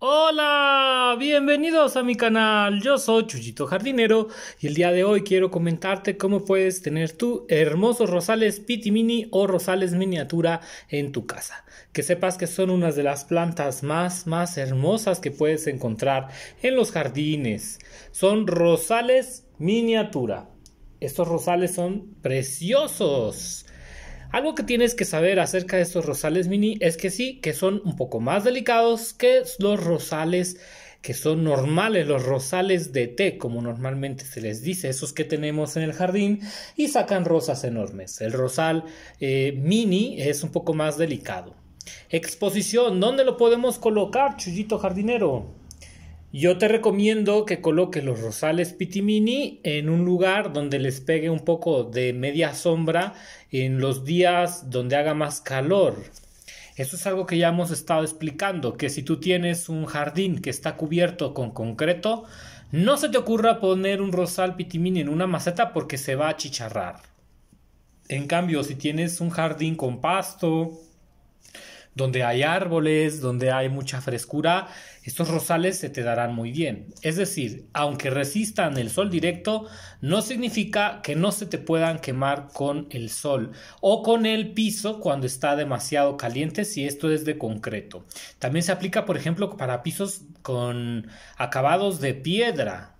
Hola, bienvenidos a mi canal. Yo soy Chuchito Jardinero y el día de hoy quiero comentarte cómo puedes tener tu hermosos rosales piti mini o rosales miniatura en tu casa. Que sepas que son unas de las plantas más más hermosas que puedes encontrar en los jardines. Son rosales miniatura. Estos rosales son preciosos. Algo que tienes que saber acerca de estos rosales mini es que sí, que son un poco más delicados que los rosales que son normales, los rosales de té, como normalmente se les dice, esos que tenemos en el jardín, y sacan rosas enormes. El rosal eh, mini es un poco más delicado. Exposición, ¿dónde lo podemos colocar, Chuyito Jardinero? Yo te recomiendo que coloques los rosales pitimini en un lugar donde les pegue un poco de media sombra en los días donde haga más calor. Eso es algo que ya hemos estado explicando, que si tú tienes un jardín que está cubierto con concreto, no se te ocurra poner un rosal pitimini en una maceta porque se va a chicharrar. En cambio, si tienes un jardín con pasto, donde hay árboles, donde hay mucha frescura, estos rosales se te darán muy bien. Es decir, aunque resistan el sol directo, no significa que no se te puedan quemar con el sol o con el piso cuando está demasiado caliente, si esto es de concreto. También se aplica, por ejemplo, para pisos con acabados de piedra,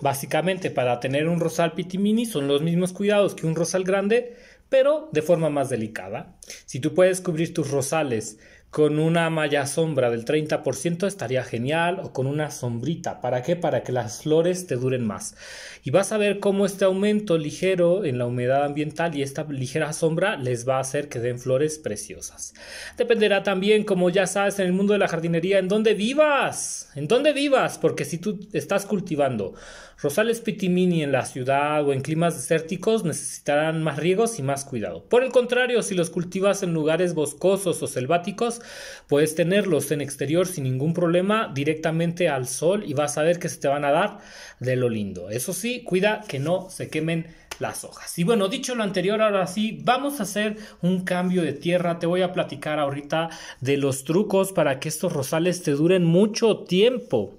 Básicamente, para tener un rosal pitimini son los mismos cuidados que un rosal grande, pero de forma más delicada. Si tú puedes cubrir tus rosales con una malla sombra del 30% estaría genial o con una sombrita. ¿Para qué? Para que las flores te duren más. Y vas a ver cómo este aumento ligero en la humedad ambiental y esta ligera sombra les va a hacer que den flores preciosas. Dependerá también, como ya sabes, en el mundo de la jardinería, en dónde vivas. En dónde vivas, porque si tú estás cultivando rosales pitimini en la ciudad o en climas desérticos necesitarán más riegos y más cuidado. Por el contrario, si los cultivas en lugares boscosos o selváticos, puedes tenerlos en exterior sin ningún problema directamente al sol y vas a ver que se te van a dar de lo lindo. Eso sí, cuida que no se quemen las hojas. Y bueno, dicho lo anterior, ahora sí, vamos a hacer un cambio de tierra. Te voy a platicar ahorita de los trucos para que estos rosales te duren mucho tiempo.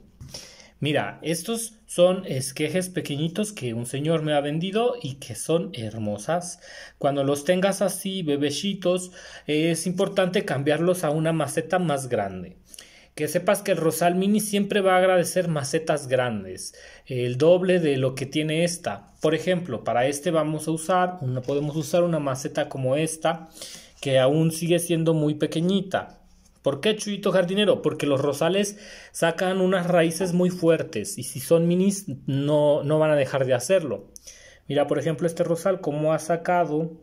Mira, estos son esquejes pequeñitos que un señor me ha vendido y que son hermosas. Cuando los tengas así, bebecitos, es importante cambiarlos a una maceta más grande. Que sepas que el rosal mini siempre va a agradecer macetas grandes, el doble de lo que tiene esta. Por ejemplo, para este vamos a usar, no podemos usar una maceta como esta, que aún sigue siendo muy pequeñita ¿Por qué Chuyito jardinero? Porque los rosales sacan unas raíces muy fuertes y si son minis no, no van a dejar de hacerlo. Mira, por ejemplo, este rosal, cómo ha sacado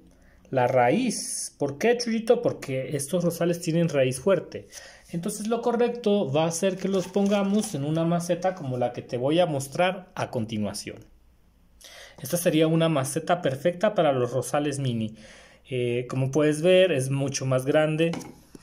la raíz. ¿Por qué, Chuyito? Porque estos rosales tienen raíz fuerte. Entonces lo correcto va a ser que los pongamos en una maceta como la que te voy a mostrar a continuación. Esta sería una maceta perfecta para los rosales mini. Eh, como puedes ver es mucho más grande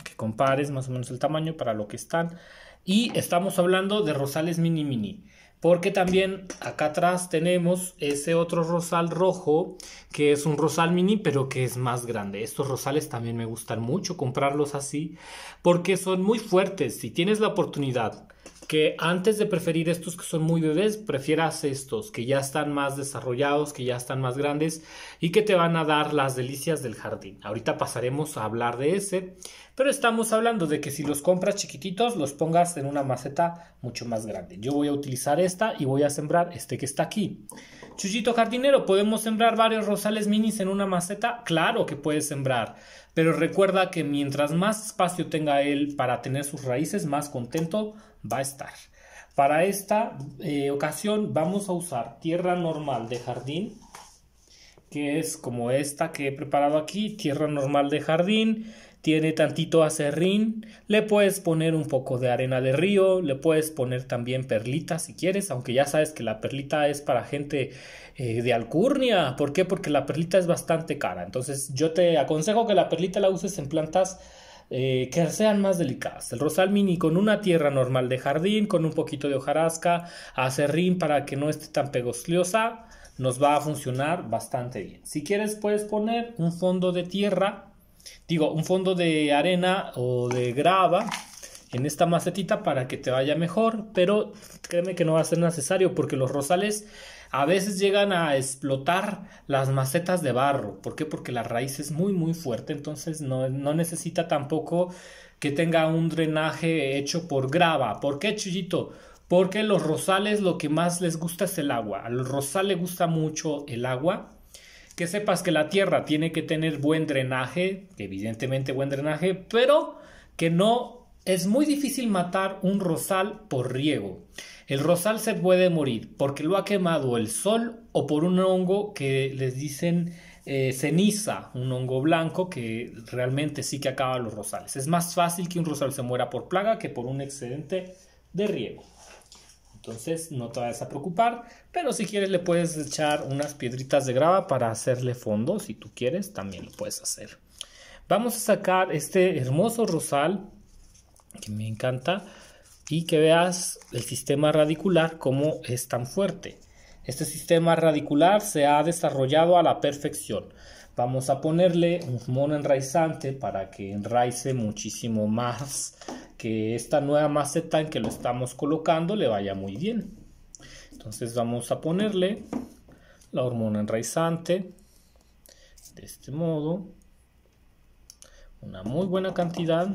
que compares más o menos el tamaño para lo que están. Y estamos hablando de rosales mini mini. Porque también acá atrás tenemos ese otro rosal rojo, que es un rosal mini, pero que es más grande. Estos rosales también me gustan mucho comprarlos así, porque son muy fuertes. Si tienes la oportunidad que antes de preferir estos que son muy bebés, prefieras estos que ya están más desarrollados, que ya están más grandes y que te van a dar las delicias del jardín. Ahorita pasaremos a hablar de ese, pero estamos hablando de que si los compras chiquititos, los pongas en una maceta mucho más grande. Yo voy a utilizar esta y voy a sembrar este que está aquí. Chuchito jardinero, ¿podemos sembrar varios rosales minis en una maceta? Claro que puedes sembrar, pero recuerda que mientras más espacio tenga él para tener sus raíces, más contento va a estar. Para esta eh, ocasión vamos a usar tierra normal de jardín, que es como esta que he preparado aquí, tierra normal de jardín, tiene tantito acerrín, le puedes poner un poco de arena de río, le puedes poner también perlita si quieres, aunque ya sabes que la perlita es para gente eh, de alcurnia, ¿por qué? Porque la perlita es bastante cara, entonces yo te aconsejo que la perlita la uses en plantas eh, que sean más delicadas. El rosal mini con una tierra normal de jardín, con un poquito de hojarasca, acerrín para que no esté tan pegosliosa, nos va a funcionar bastante bien. Si quieres puedes poner un fondo de tierra, digo, un fondo de arena o de grava en esta macetita para que te vaya mejor, pero créeme que no va a ser necesario porque los rosales a veces llegan a explotar las macetas de barro. ¿Por qué? Porque la raíz es muy, muy fuerte, entonces no, necesita tampoco que tenga un drenaje hecho por grava. ¿Por qué, Chuyito? Porque los rosales lo que más les gusta es el agua. los rosal le gusta mucho el agua. Que sepas que la tierra tiene que tener buen drenaje, evidentemente buen drenaje, pero que no es muy difícil matar un rosal por riego. El rosal se puede morir porque lo ha quemado el sol o por un hongo que les dicen eh, ceniza, un hongo blanco que realmente sí que acaba los rosales. Es más fácil que un rosal se muera por plaga que por un excedente de riego. Entonces no te vayas a preocupar, pero si quieres le puedes echar unas piedritas de grava para hacerle fondo, si tú quieres también lo puedes hacer. Vamos a sacar este hermoso rosal que me encanta y que veas el sistema radicular como es tan fuerte. Este sistema radicular se ha desarrollado a la perfección. Vamos a ponerle un mono enraizante para que enraice muchísimo más, que esta nueva maceta en que lo estamos colocando le vaya muy bien. Entonces vamos a ponerle la hormona enraizante de este modo, una muy buena cantidad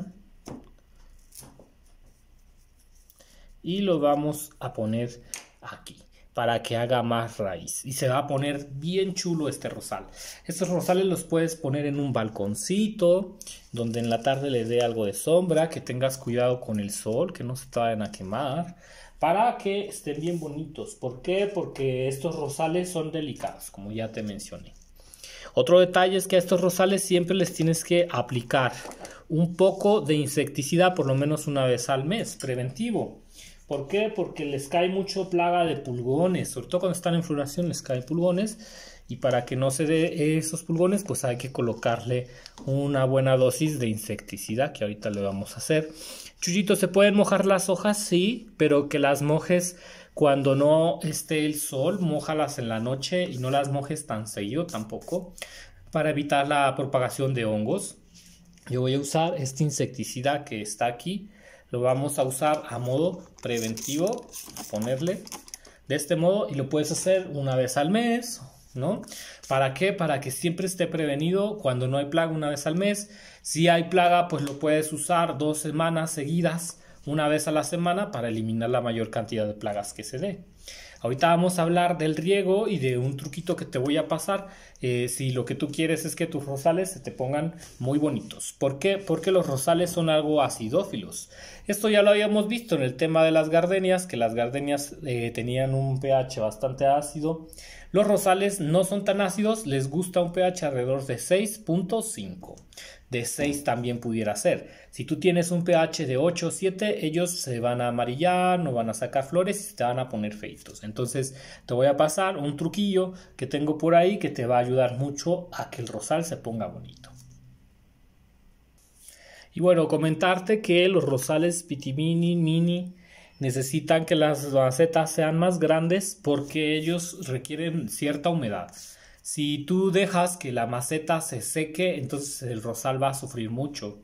y lo vamos a poner aquí para que haga más raíz y se va a poner bien chulo este rosal estos rosales los puedes poner en un balconcito donde en la tarde les dé algo de sombra que tengas cuidado con el sol que no se te vayan a quemar para que estén bien bonitos ¿por qué? porque estos rosales son delicados como ya te mencioné otro detalle es que a estos rosales siempre les tienes que aplicar un poco de insecticida por lo menos una vez al mes preventivo ¿Por qué? Porque les cae mucho plaga de pulgones, sobre todo cuando están en floración les cae pulgones y para que no se dé esos pulgones pues hay que colocarle una buena dosis de insecticida que ahorita le vamos a hacer. Chuyito, ¿se pueden mojar las hojas? Sí, pero que las mojes cuando no esté el sol, mojalas en la noche y no las mojes tan seguido tampoco para evitar la propagación de hongos. Yo voy a usar este insecticida que está aquí lo vamos a usar a modo preventivo, ponerle de este modo y lo puedes hacer una vez al mes, ¿no? ¿Para qué? Para que siempre esté prevenido cuando no hay plaga una vez al mes. Si hay plaga, pues lo puedes usar dos semanas seguidas una vez a la semana para eliminar la mayor cantidad de plagas que se dé. Ahorita vamos a hablar del riego y de un truquito que te voy a pasar eh, si lo que tú quieres es que tus rosales se te pongan muy bonitos. ¿Por qué? Porque los rosales son algo acidófilos. Esto ya lo habíamos visto en el tema de las gardenias, que las gardenias eh, tenían un pH bastante ácido. Los rosales no son tan ácidos, les gusta un pH alrededor de 6.5 de 6 también pudiera ser. Si tú tienes un pH de 8 o 7, ellos se van a amarillar, no van a sacar flores y te van a poner feitos. Entonces te voy a pasar un truquillo que tengo por ahí que te va a ayudar mucho a que el rosal se ponga bonito. Y bueno, comentarte que los rosales pitimini, mini, necesitan que las macetas sean más grandes porque ellos requieren cierta humedad. Si tú dejas que la maceta se seque, entonces el rosal va a sufrir mucho.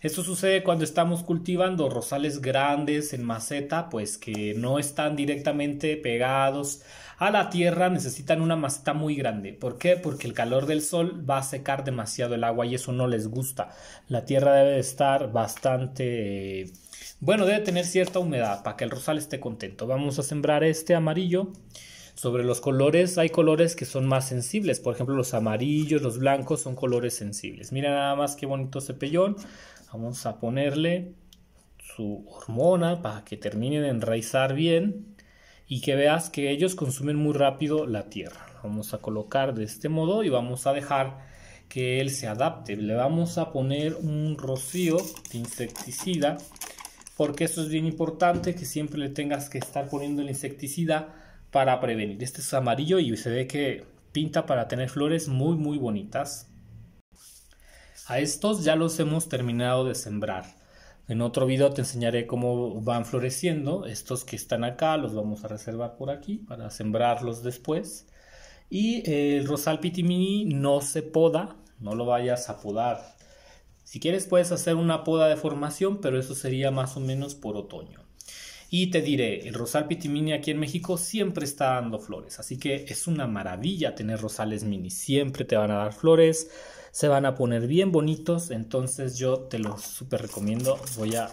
Esto sucede cuando estamos cultivando rosales grandes en maceta, pues que no están directamente pegados a la tierra, necesitan una maceta muy grande. ¿Por qué? Porque el calor del sol va a secar demasiado el agua y eso no les gusta. La tierra debe estar bastante... Bueno, debe tener cierta humedad para que el rosal esté contento. Vamos a sembrar este amarillo sobre los colores, hay colores que son más sensibles. Por ejemplo, los amarillos, los blancos son colores sensibles. Mira nada más qué bonito cepellón. Vamos a ponerle su hormona para que terminen de enraizar bien y que veas que ellos consumen muy rápido la tierra. Vamos a colocar de este modo y vamos a dejar que él se adapte. Le vamos a poner un rocío de insecticida porque eso es bien importante que siempre le tengas que estar poniendo el insecticida para prevenir. Este es amarillo y se ve que pinta para tener flores muy muy bonitas. A estos ya los hemos terminado de sembrar. En otro video te enseñaré cómo van floreciendo. Estos que están acá los vamos a reservar por aquí para sembrarlos después. Y el rosal pitimini no se poda, no lo vayas a podar. Si quieres puedes hacer una poda de formación, pero eso sería más o menos por otoño. Y te diré, el rosal pitimini aquí en México siempre está dando flores, así que es una maravilla tener rosales mini, siempre te van a dar flores, se van a poner bien bonitos, entonces yo te los super recomiendo. Voy a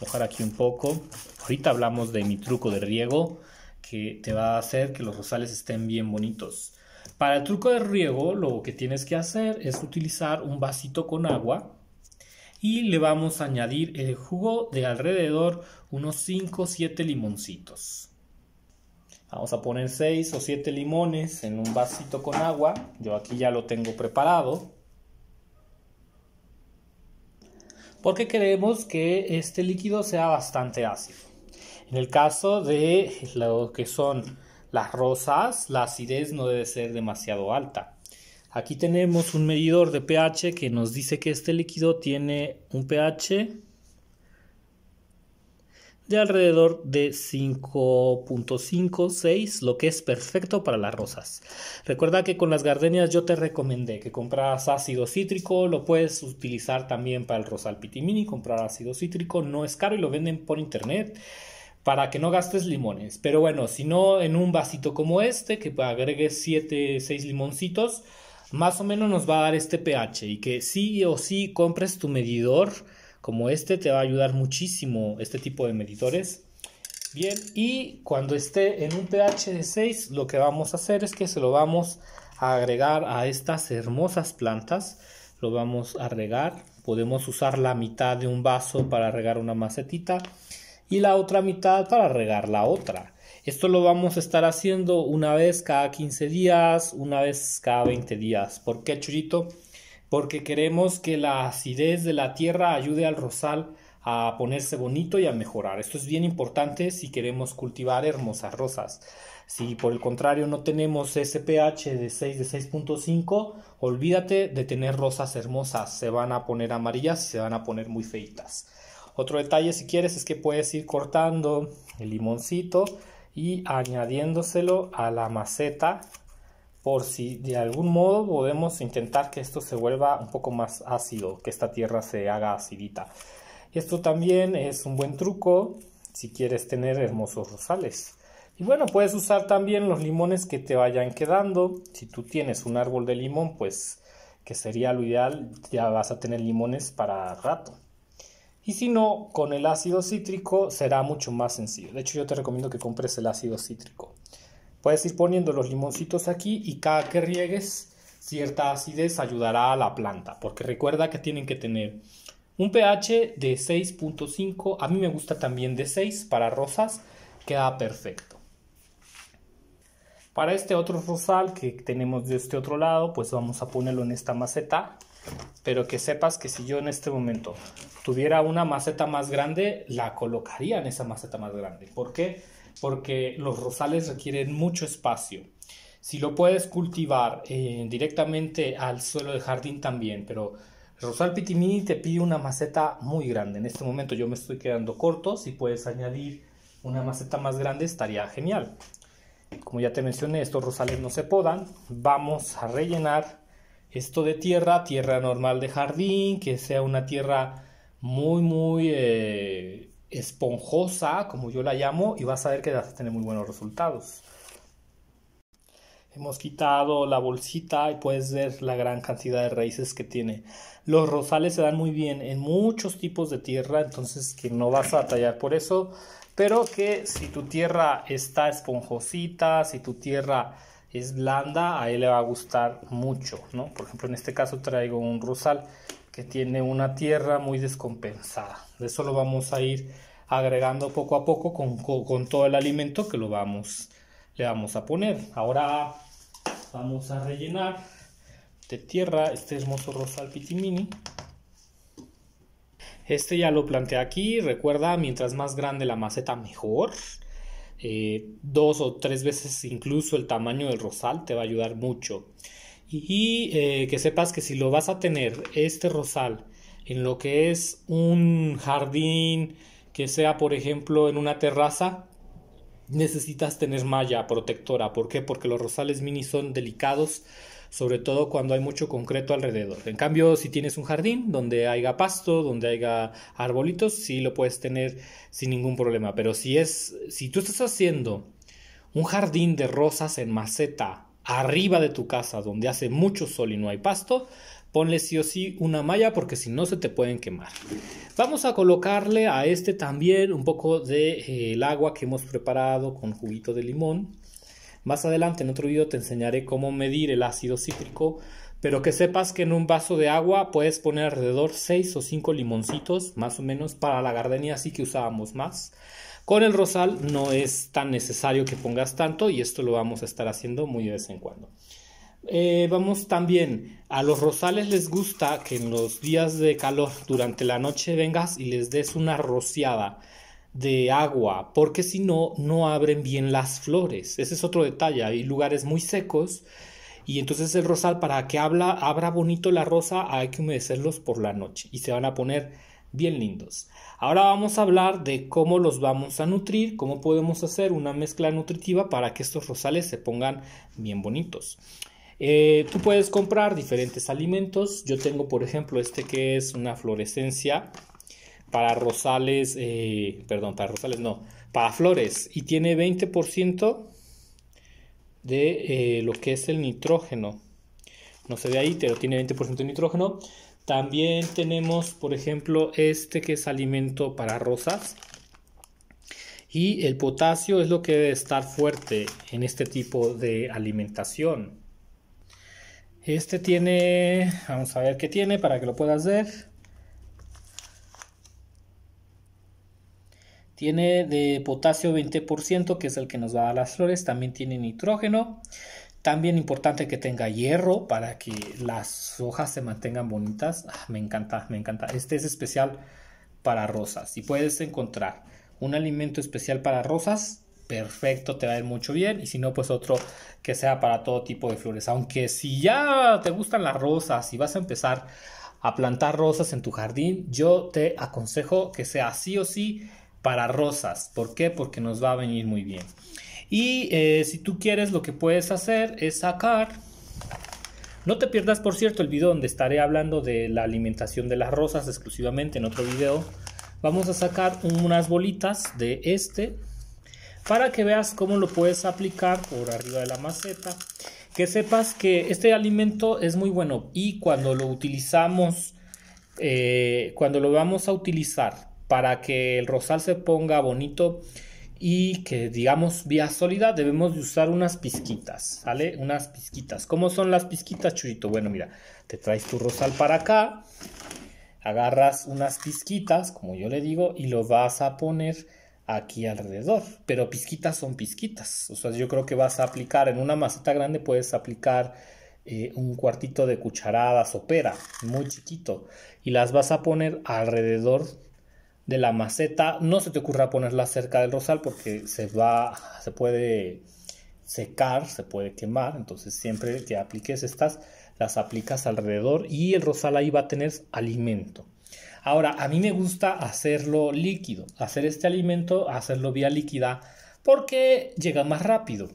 mojar aquí un poco. Ahorita hablamos de mi truco de riego que te va a hacer que los rosales estén bien bonitos. Para el truco de riego lo que tienes que hacer es utilizar un vasito con agua y le vamos a añadir el jugo de alrededor unos 5 o 7 limoncitos. Vamos a poner 6 o 7 limones en un vasito con agua. Yo aquí ya lo tengo preparado. Porque queremos que este líquido sea bastante ácido. En el caso de lo que son las rosas, la acidez no debe ser demasiado alta. Aquí tenemos un medidor de pH que nos dice que este líquido tiene un pH de alrededor de 5.56, lo que es perfecto para las rosas. Recuerda que con las gardenias yo te recomendé que compras ácido cítrico, lo puedes utilizar también para el rosal pitimini, comprar ácido cítrico, no es caro y lo venden por internet para que no gastes limones. Pero bueno, si no en un vasito como este, que agregues 7, 6 limoncitos, más o menos nos va a dar este pH y que sí o sí compres tu medidor como este te va a ayudar muchísimo este tipo de medidores. Bien, y cuando esté en un pH de 6, lo que vamos a hacer es que se lo vamos a agregar a estas hermosas plantas. Lo vamos a regar. Podemos usar la mitad de un vaso para regar una macetita y la otra mitad para regar la otra. Esto lo vamos a estar haciendo una vez cada 15 días, una vez cada 20 días. ¿Por qué, Churito? Porque queremos que la acidez de la tierra ayude al rosal a ponerse bonito y a mejorar. Esto es bien importante si queremos cultivar hermosas rosas. Si por el contrario no tenemos ese pH de 6 de 6.5, olvídate de tener rosas hermosas, se van a poner amarillas se van a poner muy feitas. Otro detalle si quieres es que puedes ir cortando el limoncito y añadiéndoselo a la maceta por si de algún modo podemos intentar que esto se vuelva un poco más ácido, que esta tierra se haga acidita. Esto también es un buen truco si quieres tener hermosos rosales. Y bueno, puedes usar también los limones que te vayan quedando. Si tú tienes un árbol de limón, pues que sería lo ideal, ya vas a tener limones para rato. Y si no, con el ácido cítrico será mucho más sencillo. De hecho, yo te recomiendo que compres el ácido cítrico. Puedes ir poniendo los limoncitos aquí y cada que riegues, cierta acidez ayudará a la planta. Porque recuerda que tienen que tener un pH de 6.5. A mí me gusta también de 6 para rosas. Queda perfecto. Para este otro rosal que tenemos de este otro lado, pues vamos a ponerlo en esta maceta pero que sepas que si yo en este momento tuviera una maceta más grande, la colocaría en esa maceta más grande. ¿Por qué? Porque los rosales requieren mucho espacio. Si lo puedes cultivar eh, directamente al suelo del jardín también, pero Rosal Pitimini te pide una maceta muy grande. En este momento yo me estoy quedando corto, si puedes añadir una maceta más grande estaría genial. Como ya te mencioné, estos rosales no se podan. Vamos a rellenar esto de tierra, tierra normal de jardín, que sea una tierra muy, muy eh, esponjosa, como yo la llamo, y vas a ver que vas a tener muy buenos resultados. Hemos quitado la bolsita y puedes ver la gran cantidad de raíces que tiene. Los rosales se dan muy bien en muchos tipos de tierra, entonces que no vas a tallar por eso, pero que si tu tierra está esponjosita, si tu tierra es blanda, ahí le va a gustar mucho, ¿no? Por ejemplo, en este caso traigo un rosal que tiene una tierra muy descompensada. De eso lo vamos a ir agregando poco a poco con, todo el alimento que lo vamos, le vamos a poner. Ahora vamos a rellenar de tierra este hermoso rosal pitimini. Este ya lo planteé aquí, recuerda, mientras más grande la maceta mejor. Eh, dos o tres veces incluso el tamaño del rosal te va a ayudar mucho. Y eh, que sepas que si lo vas a tener, este rosal, en lo que es un jardín, que sea por ejemplo en una terraza, necesitas tener malla protectora. ¿Por qué? Porque los rosales mini son delicados sobre todo cuando hay mucho concreto alrededor. En cambio, si tienes un jardín donde haya pasto, donde haya arbolitos, sí lo puedes tener sin ningún problema. Pero si es, si tú estás haciendo un jardín de rosas en maceta arriba de tu casa donde hace mucho sol y no hay pasto, ponle sí o sí una malla porque si no se te pueden quemar. Vamos a colocarle a este también un poco de eh, el agua que hemos preparado con juguito de limón más adelante en otro video te enseñaré cómo medir el ácido cítrico, pero que sepas que en un vaso de agua puedes poner alrededor 6 o 5 limoncitos, más o menos, para la gardenia así que usábamos más. Con el rosal no es tan necesario que pongas tanto y esto lo vamos a estar haciendo muy de vez en cuando. Eh, vamos también, a los rosales les gusta que en los días de calor durante la noche vengas y les des una rociada de agua, porque si no, no abren bien las flores. Ese es otro detalle. Hay lugares muy secos y entonces el rosal, para que habla, abra bonito la rosa, hay que humedecerlos por la noche y se van a poner bien lindos. Ahora vamos a hablar de cómo los vamos a nutrir, cómo podemos hacer una mezcla nutritiva para que estos rosales se pongan bien bonitos. Eh, tú puedes comprar diferentes alimentos. Yo tengo, por ejemplo, este que es una fluorescencia para Rosales, eh, perdón, para Rosales no, para Flores y tiene 20% de eh, lo que es el nitrógeno. No se ve ahí, pero tiene 20% de nitrógeno. También tenemos, por ejemplo, este que es alimento para rosas. Y el potasio es lo que debe estar fuerte en este tipo de alimentación. Este tiene, vamos a ver qué tiene para que lo puedas ver. Tiene de potasio 20%, que es el que nos va a dar las flores. También tiene nitrógeno. También importante que tenga hierro para que las hojas se mantengan bonitas. Ah, me encanta, me encanta. Este es especial para rosas. Si puedes encontrar un alimento especial para rosas, perfecto, te va a ir mucho bien. Y si no, pues otro que sea para todo tipo de flores. Aunque si ya te gustan las rosas y vas a empezar a plantar rosas en tu jardín, yo te aconsejo que sea sí o sí para rosas. ¿Por qué? Porque nos va a venir muy bien. Y eh, si tú quieres, lo que puedes hacer es sacar. No te pierdas, por cierto, el video donde estaré hablando de la alimentación de las rosas exclusivamente en otro video. Vamos a sacar unas bolitas de este para que veas cómo lo puedes aplicar por arriba de la maceta. Que sepas que este alimento es muy bueno y cuando lo utilizamos, eh, cuando lo vamos a utilizar para que el rosal se ponga bonito y que digamos vía sólida debemos de usar unas pisquitas, ¿sale? Unas pisquitas. ¿Cómo son las pisquitas, churito? Bueno, mira, te traes tu rosal para acá, agarras unas pisquitas, como yo le digo, y lo vas a poner aquí alrededor. Pero pisquitas son pisquitas. O sea, yo creo que vas a aplicar en una maceta grande, puedes aplicar eh, un cuartito de cucharada sopera, muy chiquito, y las vas a poner alrededor de la maceta. No se te ocurra ponerla cerca del rosal porque se va, se puede secar, se puede quemar. Entonces siempre que apliques estas, las aplicas alrededor y el rosal ahí va a tener alimento. Ahora, a mí me gusta hacerlo líquido, hacer este alimento, hacerlo vía líquida porque llega más rápido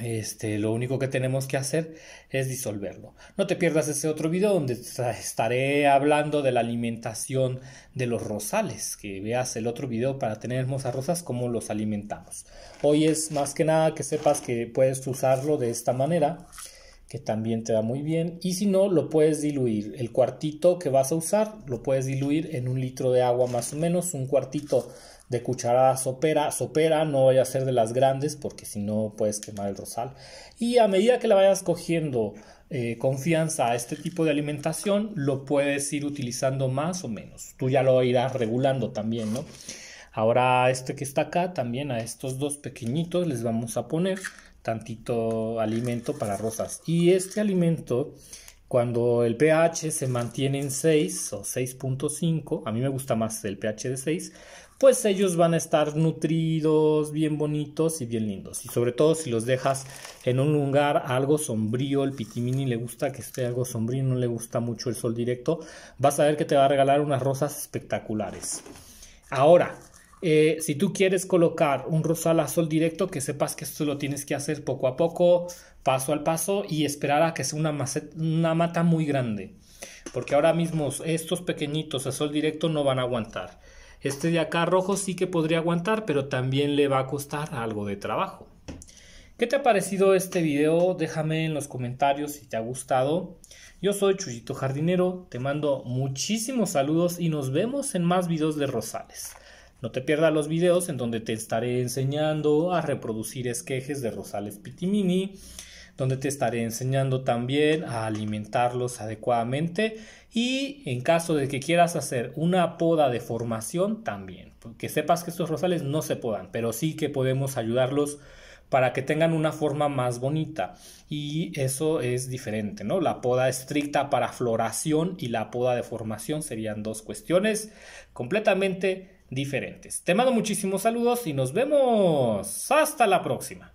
este, lo único que tenemos que hacer es disolverlo. No te pierdas ese otro video donde estaré hablando de la alimentación de los rosales, que veas el otro video para tener hermosas rosas, cómo los alimentamos. Hoy es más que nada que sepas que puedes usarlo de esta manera, que también te da muy bien, y si no, lo puedes diluir. El cuartito que vas a usar lo puedes diluir en un litro de agua más o menos, un cuartito de cucharada sopera, sopera, no vaya a ser de las grandes porque si no puedes quemar el rosal. Y a medida que le vayas cogiendo eh, confianza a este tipo de alimentación, lo puedes ir utilizando más o menos. Tú ya lo irás regulando también, ¿no? Ahora este que está acá, también a estos dos pequeñitos les vamos a poner tantito alimento para rosas. Y este alimento, cuando el pH se mantiene en 6 o 6.5, a mí me gusta más el pH de 6, pues ellos van a estar nutridos, bien bonitos y bien lindos. Y sobre todo si los dejas en un lugar algo sombrío, el pitimini le gusta que esté algo sombrío, no le gusta mucho el sol directo, vas a ver que te va a regalar unas rosas espectaculares. Ahora, eh, si tú quieres colocar un rosal a sol directo, que sepas que esto lo tienes que hacer poco a poco, paso al paso y esperar a que sea una, maceta, una mata muy grande. Porque ahora mismo estos pequeñitos a sol directo no van a aguantar. Este de acá rojo sí que podría aguantar, pero también le va a costar algo de trabajo. ¿Qué te ha parecido este video? Déjame en los comentarios si te ha gustado. Yo soy Chuyito Jardinero, te mando muchísimos saludos y nos vemos en más videos de Rosales. No te pierdas los videos en donde te estaré enseñando a reproducir esquejes de Rosales Pitimini, donde te estaré enseñando también a alimentarlos adecuadamente y en caso de que quieras hacer una poda de formación también, que sepas que estos rosales no se podan, pero sí que podemos ayudarlos para que tengan una forma más bonita y eso es diferente, ¿no? La poda estricta para floración y la poda de formación serían dos cuestiones completamente diferentes. Te mando muchísimos saludos y nos vemos hasta la próxima.